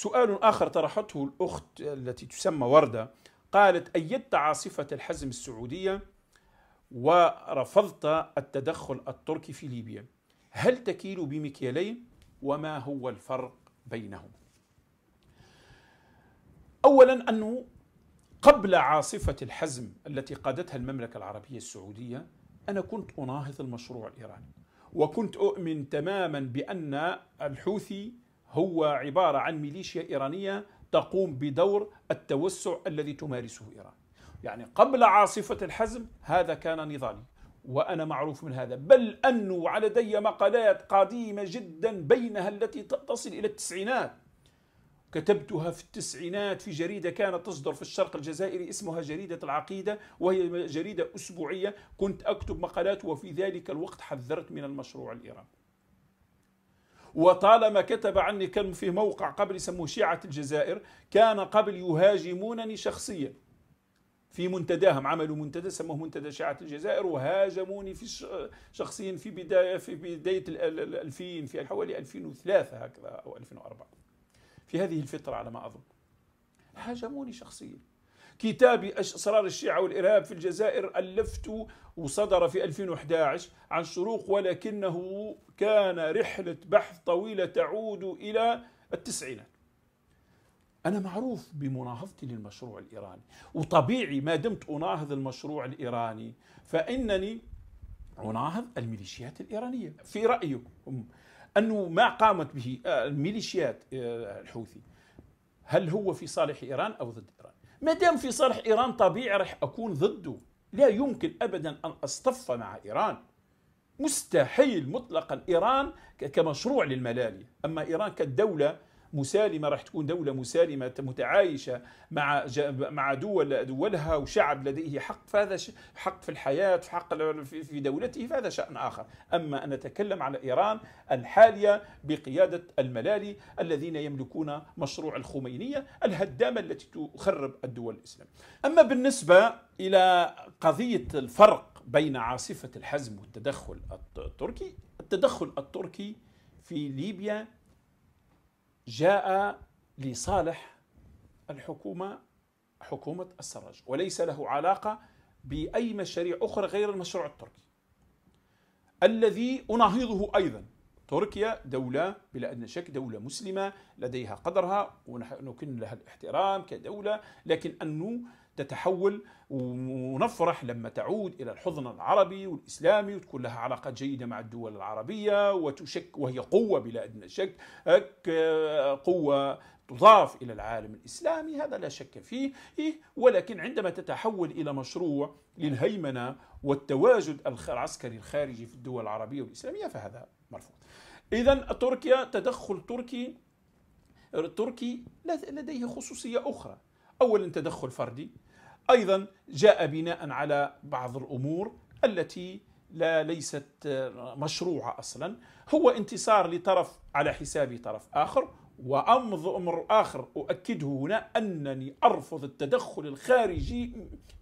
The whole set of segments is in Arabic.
سؤال آخر طرحته الأخت التي تسمى وردة قالت أيدت عاصفة الحزم السعودية ورفضت التدخل التركي في ليبيا هل تكيل بمكيالين وما هو الفرق بينهم أولا أنه قبل عاصفة الحزم التي قادتها المملكة العربية السعودية أنا كنت أناهض المشروع الإيراني وكنت أؤمن تماما بأن الحوثي هو عبارة عن ميليشيا إيرانية تقوم بدور التوسع الذي تمارسه إيران يعني قبل عاصفة الحزم هذا كان نضالي وأنا معروف من هذا بل أنه لدي مقالات قديمة جدا بينها التي تصل إلى التسعينات كتبتها في التسعينات في جريدة كانت تصدر في الشرق الجزائري اسمها جريدة العقيدة وهي جريدة أسبوعية كنت أكتب مقالات وفي ذلك الوقت حذرت من المشروع الإيراني وطالما كتب عني كان في موقع قبل يسموه شيعة الجزائر كان قبل يهاجمونني شخصيا في منتداهم عملوا منتدى سموه منتدى شيعة الجزائر وهاجموني في شخصيا في بداية في بداية الألفين في حوالي 2003 هكذا أو 2004 في هذه الفترة على ما أظن هاجموني شخصيا كتابي أسرار الشيعة والإرهاب في الجزائر ألفت وصدر في 2011 عن شروق ولكنه كان رحلة بحث طويلة تعود إلى التسعينات أنا معروف بمناهضتي للمشروع الإيراني وطبيعي ما دمت أناهض المشروع الإيراني فإنني أناهض الميليشيات الإيرانية في رأيكم أنه ما قامت به آه، الميليشيات آه، الحوثي هل هو في صالح إيران أو ضد إيران ما دام في صالح ايران طبيعي راح اكون ضده لا يمكن ابدا ان اصطف مع ايران مستحيل مطلقا ايران كمشروع للملالي اما ايران كدوله مسالمه راح تكون دوله مسالمه متعايشه مع مع دول دولها وشعب لديه حق فهذا حق في الحياه حق في دولته فهذا شان اخر اما ان نتكلم على ايران الحاليه بقياده الملالي الذين يملكون مشروع الخمينيه الهدامه التي تخرب الدول الاسلاميه اما بالنسبه الى قضيه الفرق بين عاصفه الحزم والتدخل التركي التدخل التركي في ليبيا جاء لصالح الحكومة حكومة السراج وليس له علاقة بأي مشاريع أخرى غير المشروع التركي الذي أناهضه أيضا تركيا دولة بلا أدنى شك دولة مسلمة لديها قدرها ونكن لها الاحترام كدولة لكن أنه تتحول ونفرح لما تعود إلى الحضن العربي والإسلامي وتكون لها علاقات جيدة مع الدول العربية وتشك وهي قوة بلا أدنى شك قوة تضاف إلى العالم الإسلامي هذا لا شك فيه إيه، ولكن عندما تتحول إلى مشروع للهيمنة والتواجد العسكري الخارجي في الدول العربية والإسلامية فهذا مرفوض إذا تركيا تدخل تركي تركي لديه خصوصية أخرى اولا تدخل فردي ايضا جاء بناء على بعض الامور التي لا ليست مشروعه اصلا هو انتصار لطرف على حساب طرف اخر وامض امر اخر اؤكده هنا انني ارفض التدخل الخارجي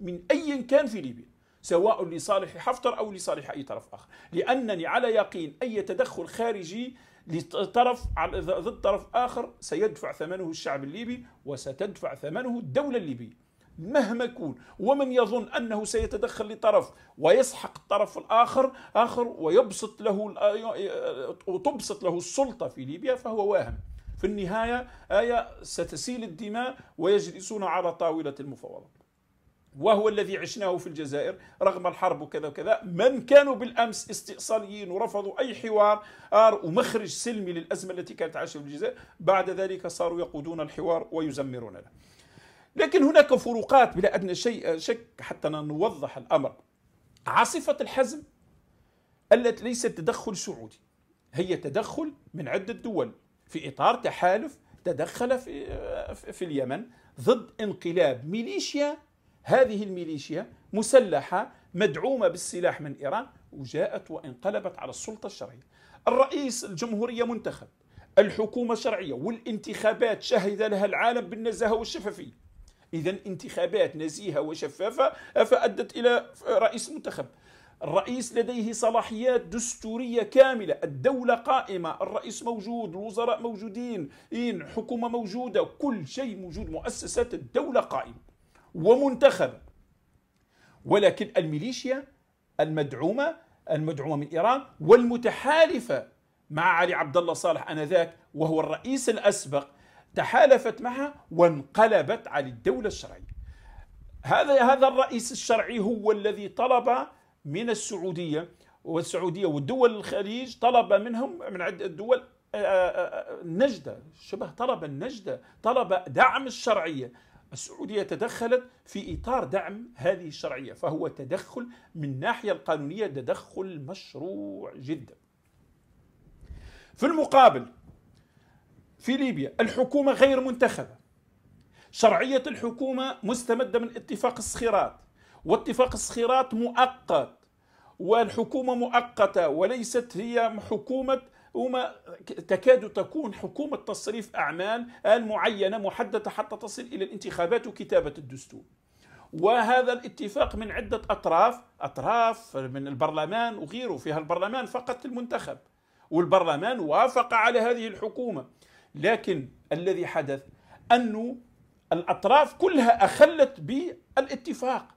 من اي كان في ليبيا سواء لصالح حفتر او لصالح اي طرف اخر لانني على يقين اي تدخل خارجي لطرف ضد طرف آخر سيدفع ثمنه الشعب الليبي وستدفع ثمنه الدولة الليبية مهما يكون ومن يظن انه سيتدخل لطرف ويسحق الطرف الاخر اخر ويبسط له آه، آه، وتبسط له السلطه في ليبيا فهو واهم في النهايه ايه ستسيل الدماء ويجلسون على طاوله المفاوضات وهو الذي عشناه في الجزائر رغم الحرب وكذا وكذا من كانوا بالامس استئصاليين ورفضوا اي حوار ومخرج سلمي للازمه التي كانت عايشه في الجزائر بعد ذلك صاروا يقودون الحوار ويزمروننا لكن هناك فروقات بلا ادنى شيء شك حتى نوضح الامر عاصفه الحزم التي ليست تدخل سعودي هي تدخل من عده دول في اطار تحالف تدخل في آه، في اليمن ضد انقلاب ميليشيا هذه الميليشيا مسلحة مدعومة بالسلاح من إيران وجاءت وانقلبت على السلطة الشرعية الرئيس الجمهورية منتخب الحكومة شرعية والانتخابات شهد لها العالم بالنزاهة والشفافية إذا انتخابات نزيهة وشفافة فأدت إلى رئيس منتخب الرئيس لديه صلاحيات دستورية كاملة الدولة قائمة الرئيس موجود الوزراء موجودين حكومة موجودة كل شيء موجود مؤسسات الدولة قائمة ومنتخب ولكن الميليشيا المدعومة المدعومة من إيران والمتحالفة مع علي عبد الله صالح آنذاك وهو الرئيس الأسبق تحالفت معها وانقلبت على الدولة الشرعية هذا هذا الرئيس الشرعي هو الذي طلب من السعودية والسعودية ودول الخليج طلب منهم من عدة دول النجدة آه، آه، آه، شبه طلب النجدة طلب دعم الشرعية السعودية تدخلت في إطار دعم هذه الشرعية فهو تدخل من الناحية القانونية تدخل مشروع جدا في المقابل في ليبيا الحكومة غير منتخبة شرعية الحكومة مستمدة من اتفاق الصخيرات واتفاق الصخيرات مؤقت والحكومة مؤقتة وليست هي حكومة وما تكاد تكون حكومة تصريف أعمال المعينة محددة حتى تصل إلى الانتخابات وكتابة الدستور وهذا الاتفاق من عدة أطراف أطراف من البرلمان وغيره فيها البرلمان فقط المنتخب والبرلمان وافق على هذه الحكومة لكن الذي حدث أنه الأطراف كلها أخلت بالاتفاق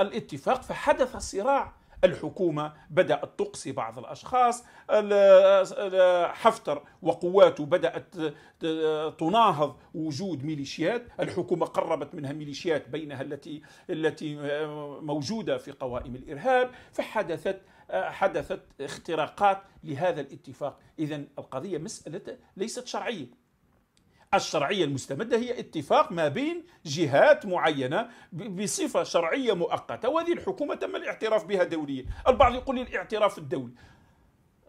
الاتفاق فحدث صراع الحكومة بدأت تقصي بعض الأشخاص حفتر وقواته بدأت تناهض وجود ميليشيات الحكومة قربت منها ميليشيات بينها التي التي موجودة في قوائم الإرهاب فحدثت حدثت اختراقات لهذا الاتفاق إذا القضية مسألة ليست شرعية الشرعية المستمدة هي اتفاق ما بين جهات معينة بصفة شرعية مؤقتة وهذه الحكومة تم الاعتراف بها دوليا البعض يقول لي الاعتراف الدولي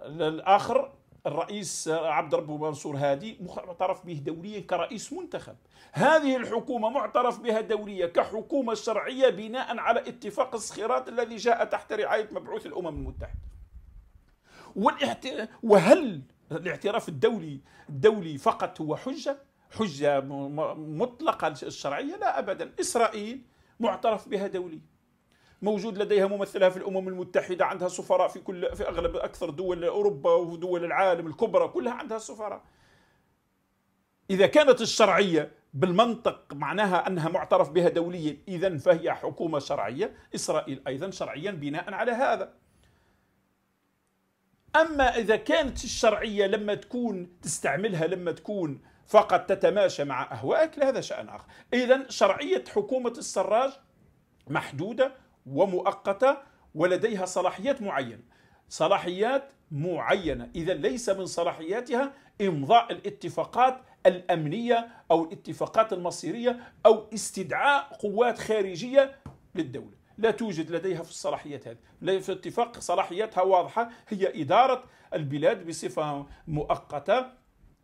الآخر الرئيس عبد ربه منصور هادي معترف به دوليا كرئيس منتخب هذه الحكومة معترف بها دوليا كحكومة شرعية بناء على اتفاق الصخيرات الذي جاء تحت رعاية مبعوث الأمم المتحدة والاحت... وهل الاعتراف الدولي الدولي فقط هو حجة حجة مطلقة الشرعية لا أبدا إسرائيل معترف بها دوليا موجود لديها ممثلها في الامم المتحده عندها سفراء في كل في اغلب اكثر دول اوروبا ودول العالم الكبرى كلها عندها سفراء اذا كانت الشرعيه بالمنطق معناها انها معترف بها دوليا اذا فهي حكومه شرعيه اسرائيل ايضا شرعيا بناء على هذا اما اذا كانت الشرعيه لما تكون تستعملها لما تكون فقط تتماشى مع أهوائك لهذا شأن آخر إذا شرعية حكومة السراج محدودة ومؤقتة ولديها صلاحيات معينة صلاحيات معينة إذا ليس من صلاحياتها إمضاء الاتفاقات الأمنية أو الاتفاقات المصيرية أو استدعاء قوات خارجية للدولة لا توجد لديها في الصلاحيات هذه في الاتفاق صلاحياتها واضحة هي إدارة البلاد بصفة مؤقتة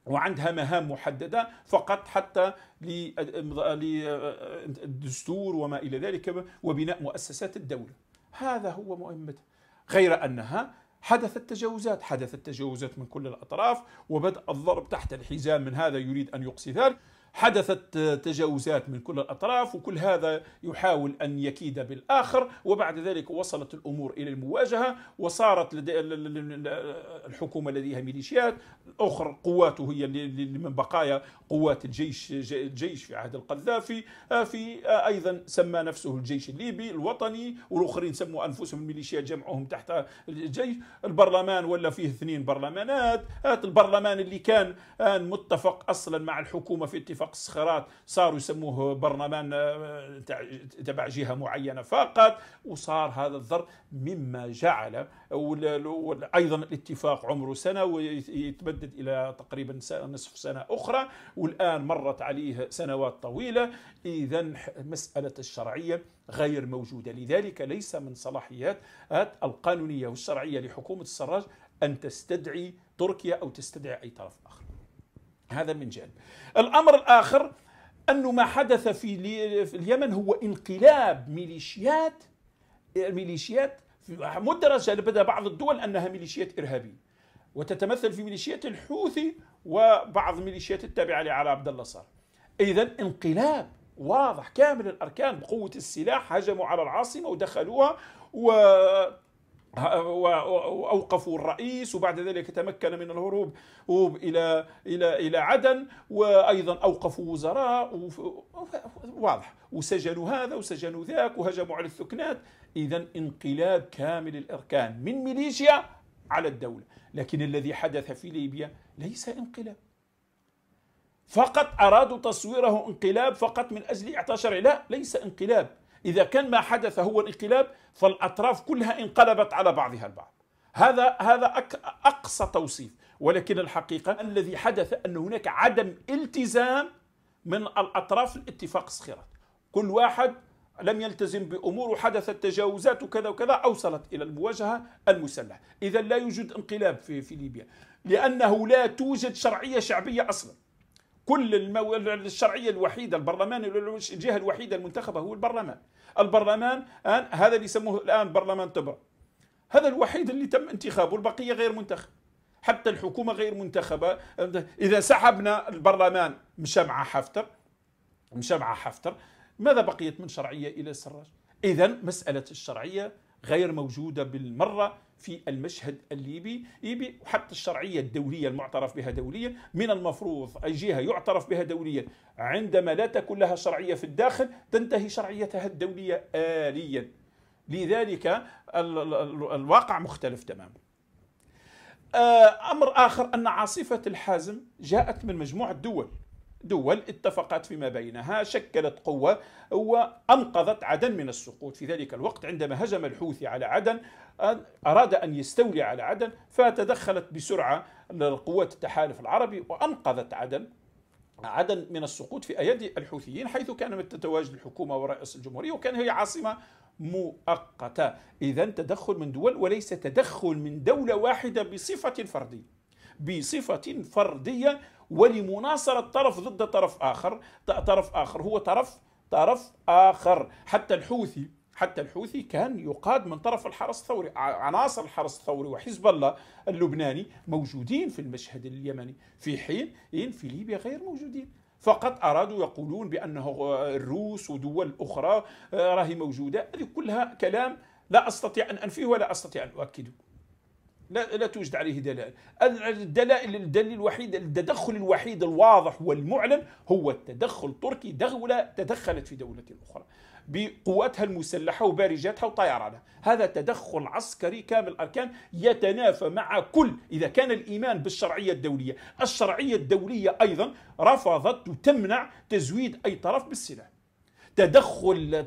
وعندها مهام محدده فقط حتى للدستور وما الى ذلك وبناء مؤسسات الدوله هذا هو مهمتها غير انها حدثت تجاوزات حدثت تجاوزات من كل الاطراف وبدا الضرب تحت الحزام من هذا يريد ان يقصي ذلك حدثت تجاوزات من كل الأطراف وكل هذا يحاول أن يكيد بالآخر وبعد ذلك وصلت الأمور إلى المواجهة وصارت لدي الحكومة لديها ميليشيات الأخر قواته هي من بقايا قوات الجيش الجيش في عهد القذافي آه، في آه، أيضا سمى نفسه الجيش الليبي الوطني والآخرين سموا أنفسهم الميليشيات جمعهم تحت الجيش البرلمان ولا فيه اثنين برلمانات آه، البرلمان اللي كان متفق أصلا مع الحكومة في اتفاق وفق الصخرات صاروا يسموه برلمان آه، تبع جهه معينه فقط وصار هذا الضرب مما جعل ايضا الاتفاق عمره سنه ويتمدد الى تقريبا نصف سنه اخرى والان مرت عليه سنوات طويله اذا مساله الشرعيه غير موجوده لذلك ليس من صلاحيات القانونيه والشرعيه لحكومه السراج ان تستدعي تركيا او تستدعي اي طرف اخر هذا من جانب الأمر الآخر أنه ما حدث في اليمن هو انقلاب ميليشيات ميليشيات مدرجة لبدا بعض الدول أنها ميليشيات إرهابية وتتمثل في ميليشيات الحوثي وبعض ميليشيات التابعة لعلى عبد الله صار إذا انقلاب واضح كامل الأركان بقوة السلاح هجموا على العاصمة ودخلوها و واوقفوا الرئيس وبعد ذلك تمكن من الهروب الى الى الى عدن وايضا اوقفوا وزراء واضح وسجنوا هذا وسجنوا ذاك وهجموا على الثكنات اذا انقلاب كامل الاركان من ميليشيا على الدوله لكن الذي حدث في ليبيا ليس انقلاب فقط ارادوا تصويره انقلاب فقط من اجل اعطاء شرعي لا ليس انقلاب إذا كان ما حدث هو الانقلاب فالأطراف كلها انقلبت على بعضها البعض هذا هذا أقصى توصيف ولكن الحقيقة الذي حدث أن هناك عدم التزام من الأطراف الاتفاق صخرة كل واحد لم يلتزم بأمور وحدثت تجاوزات وكذا وكذا أوصلت إلى المواجهة المسلحة إذا لا يوجد انقلاب في, في ليبيا لأنه لا توجد شرعية شعبية أصلا كل المو... الشرعية الوحيدة البرلمان الجهة الوحيدة المنتخبة هو البرلمان البرلمان الآن هذا اللي يسموه الآن برلمان تبع هذا الوحيد اللي تم انتخابه البقية غير منتخب حتى الحكومة غير منتخبة إذا سحبنا البرلمان مشى مع حفتر مشى مع حفتر ماذا بقيت من شرعية إلى السراج إذا مسألة الشرعية غير موجودة بالمرة في المشهد الليبي ليبي وحتى الشرعية الدولية المعترف بها دوليا من المفروض الجهة يعترف بها دوليا عندما لا تكون لها شرعية في الداخل تنتهي شرعيتها الدولية آليا لذلك الواقع مختلف تماما آه، أمر آخر أن عاصفة الحازم جاءت من مجموعة دول دول اتفقت فيما بينها شكلت قوة وأنقذت عدن من السقوط في ذلك الوقت عندما هجم الحوثي على عدن آه، أراد أن يستولي على عدن فتدخلت بسرعة قوات التحالف العربي وأنقذت عدن عدن من السقوط في أيدي الحوثيين حيث كان تتواجد الحكومة ورئيس الجمهورية وكان هي عاصمة مؤقتة إذا تدخل من دول وليس تدخل من دولة واحدة بصفة فردية بصفة فردية ولمناصرة طرف ضد طرف آخر طرف آخر هو طرف طرف آخر حتى الحوثي حتى الحوثي كان يقاد من طرف الحرس الثوري عناصر الحرس الثوري وحزب الله اللبناني موجودين في المشهد اليمني في حين إن في ليبيا غير موجودين فقط أرادوا يقولون بأنه الروس ودول أخرى آه، راهي موجودة هذه كلها كلام لا أستطيع أن أنفيه ولا أستطيع أن أؤكده لا لا توجد عليه دلائل الدلائل الدليل الوحيد التدخل الوحيد الواضح والمعلن هو التدخل التركي دولة تدخلت في دولة أخرى بقواتها المسلحة وبارجاتها وطيرانها هذا تدخل عسكري كامل الأركان يتنافى مع كل إذا كان الإيمان بالشرعية الدولية الشرعية الدولية أيضا رفضت تمنع تزويد أي طرف بالسلاح تدخل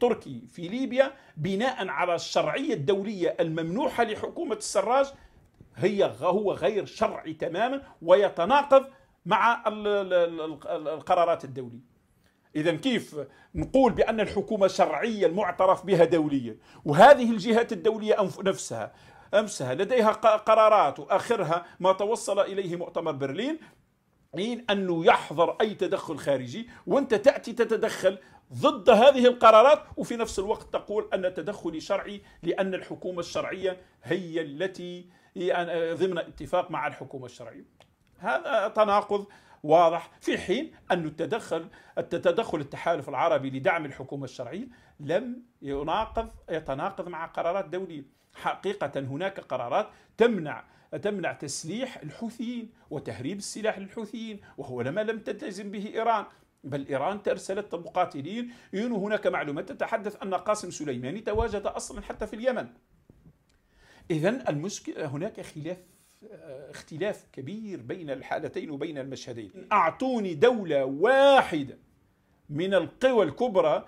تركي في ليبيا بناء على الشرعية الدولية الممنوحة لحكومة السراج هي هو غير شرعي تماما ويتناقض مع القرارات الدولية إذا كيف نقول بأن الحكومة شرعية المعترف بها دوليا وهذه الجهات الدولية نفسها أمسها لديها قرارات وآخرها ما توصل إليه مؤتمر برلين حين أنه يحظر أي تدخل خارجي وأنت تأتي تتدخل ضد هذه القرارات وفي نفس الوقت تقول أن تدخلي شرعي لأن الحكومة الشرعية هي التي يعني ضمن اتفاق مع الحكومة الشرعية هذا تناقض واضح في حين أن التدخل التدخل التحالف العربي لدعم الحكومة الشرعية لم يناقض يتناقض مع قرارات دولية حقيقة هناك قرارات تمنع تمنع تسليح الحوثيين وتهريب السلاح للحوثيين وهو لما لم تلتزم به إيران بل إيران أرسلت مقاتلين هناك معلومات تتحدث أن قاسم سليماني تواجد أصلا حتى في اليمن إذا المشكلة هناك خلاف اختلاف كبير بين الحالتين وبين المشهدين أعطوني دولة واحدة من القوى الكبرى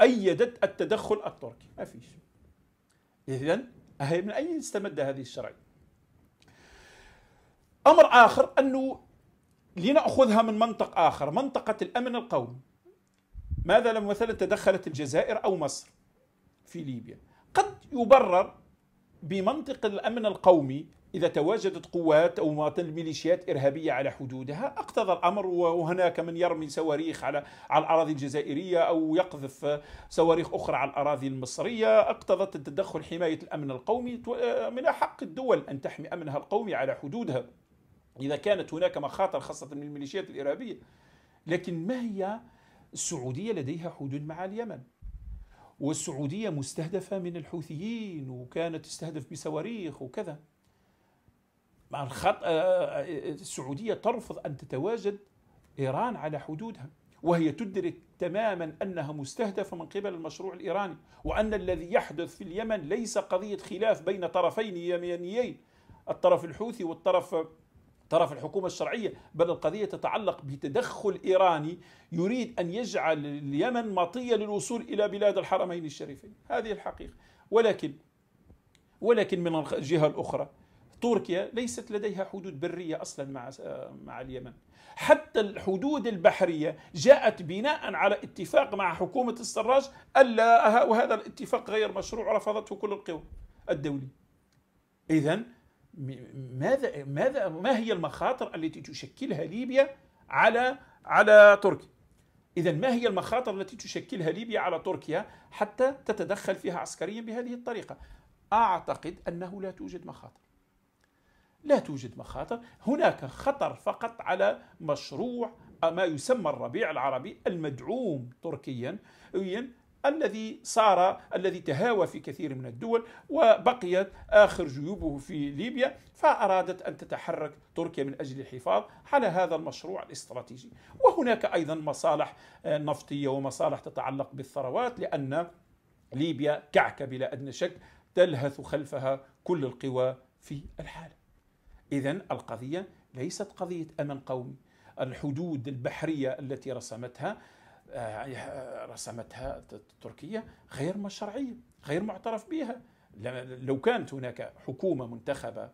أيدت التدخل التركي ما فيش إذا من أين استمد هذه الشرعية امر اخر انه لناخذها من منطق اخر منطقه الامن القومي ماذا لو مثلا تدخلت الجزائر او مصر في ليبيا قد يبرر بمنطق الامن القومي اذا تواجدت قوات او مواطن الميليشيات ارهابيه على حدودها اقتضى الامر وهناك من يرمي صواريخ على على الاراضي الجزائريه او يقذف صواريخ اخرى على الاراضي المصريه اقتضت التدخل حمايه الامن القومي من حق الدول ان تحمي امنها القومي على حدودها إذا كانت هناك مخاطر خاصة من الميليشيات الإرهابية لكن ما هي السعودية لديها حدود مع اليمن والسعودية مستهدفة من الحوثيين وكانت تستهدف بصواريخ وكذا مع الخط... آه، آه، آه، السعودية ترفض أن تتواجد إيران على حدودها وهي تدرك تماما أنها مستهدفة من قبل المشروع الإيراني وأن الذي يحدث في اليمن ليس قضية خلاف بين طرفين يمنيين الطرف الحوثي والطرف طرف الحكومة الشرعية بل القضية تتعلق بتدخل إيراني يريد أن يجعل اليمن مطية للوصول إلى بلاد الحرمين الشريفين هذه الحقيقة ولكن ولكن من الجهة الأخرى تركيا ليست لديها حدود برية أصلا مع مع اليمن حتى الحدود البحرية جاءت بناء على اتفاق مع حكومة السراج ألا وهذا الاتفاق غير مشروع رفضته كل القوى الدولية إذا ماذا ماذا ما هي المخاطر التي تشكلها ليبيا على على تركيا اذا ما هي المخاطر التي تشكلها ليبيا على تركيا حتى تتدخل فيها عسكريا بهذه الطريقه اعتقد انه لا توجد مخاطر لا توجد مخاطر هناك خطر فقط على مشروع ما يسمى الربيع العربي المدعوم تركيا الذي صار الذي تهاوى في كثير من الدول وبقيت آخر جيوبه في ليبيا فأرادت أن تتحرك تركيا من أجل الحفاظ على هذا المشروع الاستراتيجي وهناك أيضا مصالح نفطية ومصالح تتعلق بالثروات لأن ليبيا كعكة بلا أدنى شك تلهث خلفها كل القوى في الحالة إذا القضية ليست قضية أمن قومي الحدود البحرية التي رسمتها آه، آه، رسمتها تركيا غير مشرعية غير معترف بها لو كانت هناك حكومة منتخبة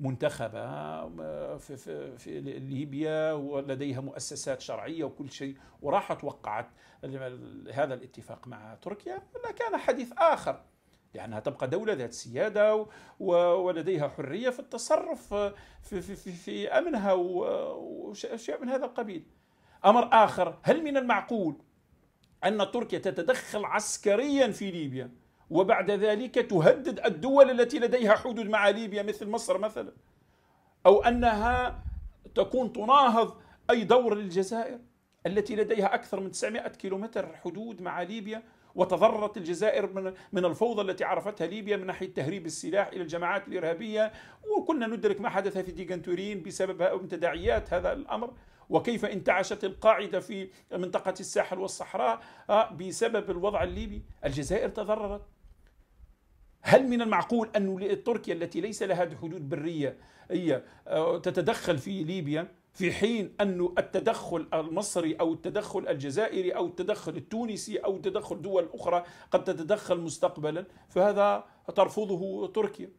منتخبة آه، في, في, في ليبيا ولديها مؤسسات شرعية وكل شيء وراحت وقعت هذا الاتفاق مع تركيا لكان حديث آخر لأنها تبقى دولة ذات سيادة ولديها حرية في التصرف في, في, في, في أمنها وشيء من هذا القبيل أمر آخر هل من المعقول أن تركيا تتدخل عسكريا في ليبيا وبعد ذلك تهدد الدول التي لديها حدود مع ليبيا مثل مصر مثلا أو أنها تكون تناهض أي دور للجزائر التي لديها أكثر من 900 كيلومتر حدود مع ليبيا وتضررت الجزائر من من الفوضى التي عرفتها ليبيا من ناحيه تهريب السلاح الى الجماعات الارهابيه وكنا ندرك ما حدث في ديغنتورين بسبب تداعيات هذا الامر وكيف انتعشت القاعدة في منطقة الساحل والصحراء آه، بسبب الوضع الليبي الجزائر تضررت هل من المعقول أن تركيا التي ليس لها حدود برية هي آه، تتدخل في ليبيا في حين أن التدخل المصري أو التدخل الجزائري أو التدخل التونسي أو تدخل دول أخرى قد تتدخل مستقبلا فهذا ترفضه تركيا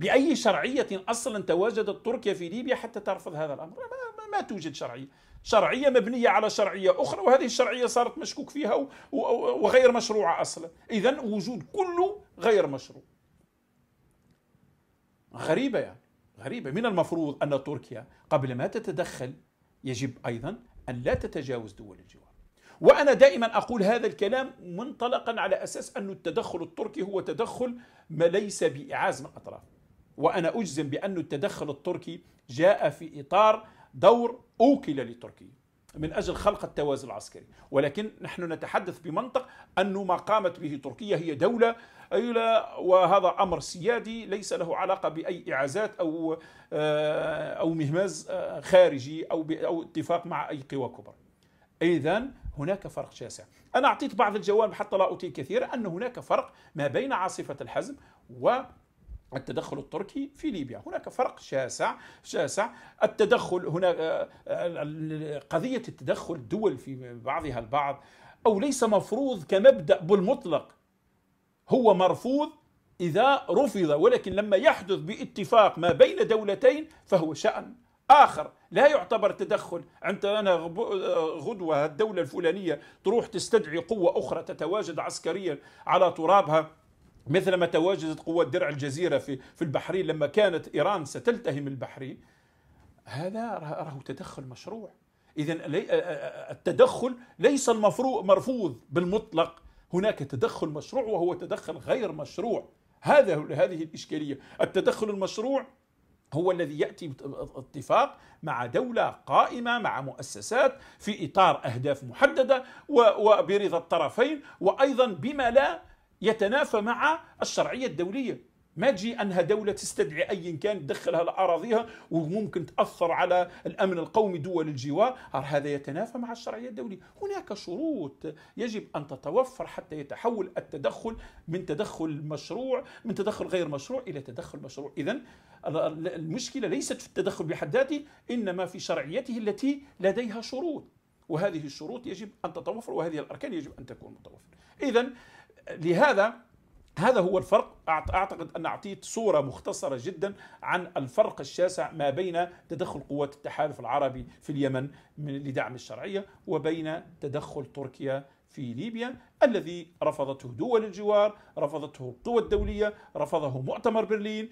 بأي شرعية أصلا تواجدت تركيا في ليبيا حتى ترفض هذا الأمر ما, ما, ما توجد شرعية شرعية مبنية على شرعية أخرى وهذه الشرعية صارت مشكوك فيها وغير مشروعة أصلا إذا وجود كله غير مشروع غريبة يعني غريبة من المفروض أن تركيا قبل ما تتدخل يجب أيضا أن لا تتجاوز دول الجوار وأنا دائما أقول هذا الكلام منطلقا على أساس أن التدخل التركي هو تدخل ما ليس بإعاز من أطراف وأنا أجزم بأن التدخل التركي جاء في إطار دور أوكل لتركيا من أجل خلق التوازن العسكري ولكن نحن نتحدث بمنطق أن ما قامت به تركيا هي دولة وهذا أمر سيادي ليس له علاقة بأي إعازات أو آه، أو مهماز آه، خارجي أو أو اتفاق مع أي قوى كبرى إذا هناك فرق شاسع أنا أعطيت بعض الجوانب حتى لا أطيل كثيرا أن هناك فرق ما بين عاصفة الحزم و التدخل التركي في ليبيا هناك فرق شاسع شاسع التدخل هنا آه، آه، قضية التدخل الدول في بعضها البعض أو ليس مفروض كمبدأ بالمطلق هو مرفوض إذا رفض ولكن لما يحدث باتفاق ما بين دولتين فهو شأن آخر لا يعتبر تدخل عندنا آه، غدوة الدولة الفلانية تروح تستدعي قوة أخرى تتواجد عسكريا على ترابها مثلما تواجدت قوات درع الجزيرة في, في البحرين لما كانت إيران ستلتهم البحرين هذا راه تدخل مشروع إذا التدخل ليس المفروض مرفوض بالمطلق هناك تدخل مشروع وهو تدخل غير مشروع هذا هذه الإشكالية التدخل المشروع هو الذي ياتي اتفاق مع دوله قائمه مع مؤسسات في اطار اهداف محدده وبرضا الطرفين وايضا بما لا يتنافى مع الشرعيه الدوليه ما تجي انها دوله تستدعي اي كان تدخلها لاراضيها وممكن تاثر على الامن القومي دول الجوار هذا يتنافى مع الشرعيه الدوليه هناك شروط يجب ان تتوفر حتى يتحول التدخل من تدخل مشروع من تدخل غير مشروع الى تدخل مشروع اذا المشكله ليست في التدخل بحد ذاته انما في شرعيته التي لديها شروط وهذه الشروط يجب ان تتوفر وهذه الاركان يجب ان تكون متوفره اذا لهذا هذا هو الفرق اعتقد ان اعطيت صوره مختصره جدا عن الفرق الشاسع ما بين تدخل قوات التحالف العربي في اليمن لدعم الشرعيه وبين تدخل تركيا في ليبيا الذي رفضته دول الجوار رفضته القوى الدولية رفضه مؤتمر برلين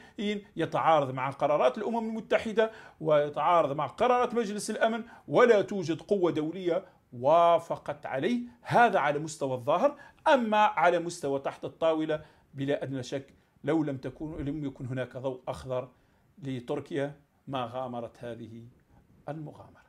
يتعارض مع قرارات الأمم المتحدة ويتعارض مع قرارات مجلس الأمن ولا توجد قوة دولية وافقت عليه هذا على مستوى الظاهر أما على مستوى تحت الطاولة بلا أدنى شك لو لم تكون لم يكن هناك ضوء أخضر لتركيا ما غامرت هذه المغامرة